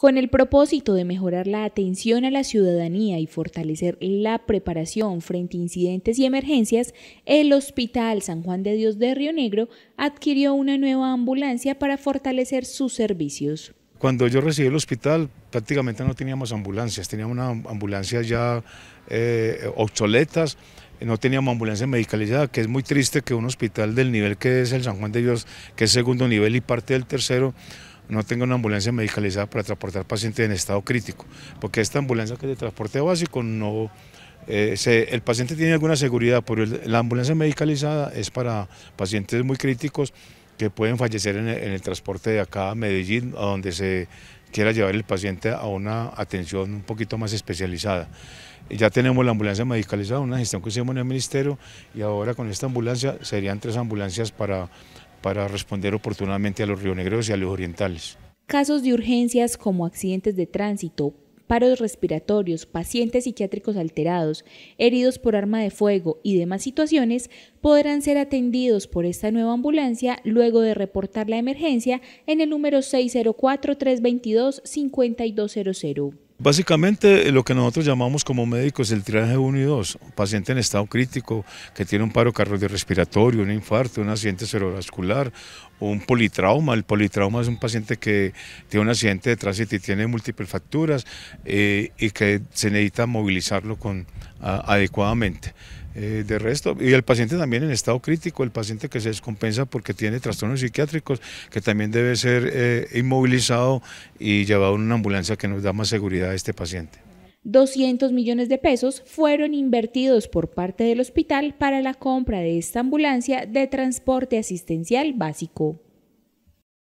Con el propósito de mejorar la atención a la ciudadanía y fortalecer la preparación frente a incidentes y emergencias, el Hospital San Juan de Dios de Río Negro adquirió una nueva ambulancia para fortalecer sus servicios. Cuando yo recibí el hospital prácticamente no teníamos ambulancias, teníamos una ambulancia ya eh, obsoletas, no teníamos ambulancia medicalizada, que es muy triste que un hospital del nivel que es el San Juan de Dios, que es segundo nivel y parte del tercero, no tenga una ambulancia medicalizada para transportar pacientes en estado crítico, porque esta ambulancia que es de transporte básico no... Eh, el paciente tiene alguna seguridad, pero la ambulancia medicalizada es para pacientes muy críticos que pueden fallecer en el, en el transporte de acá a Medellín, a donde se quiera llevar el paciente a una atención un poquito más especializada. Ya tenemos la ambulancia medicalizada, una gestión que hicimos en el ministerio y ahora con esta ambulancia serían tres ambulancias para para responder oportunamente a los negros y a los orientales. Casos de urgencias como accidentes de tránsito, paros respiratorios, pacientes psiquiátricos alterados, heridos por arma de fuego y demás situaciones podrán ser atendidos por esta nueva ambulancia luego de reportar la emergencia en el número 604-322-5200. Básicamente eh, lo que nosotros llamamos como médicos el triaje 1 y 2, paciente en estado crítico que tiene un paro cardiorrespiratorio, un infarto, un accidente cerebrovascular, un politrauma. El politrauma es un paciente que tiene un accidente de tránsito y tiene múltiples facturas eh, y que se necesita movilizarlo con, adecuadamente. Eh, de resto, y el paciente también en estado crítico, el paciente que se descompensa porque tiene trastornos psiquiátricos, que también debe ser eh, inmovilizado y llevado en una ambulancia que nos da más seguridad a este paciente. 200 millones de pesos fueron invertidos por parte del hospital para la compra de esta ambulancia de transporte asistencial básico.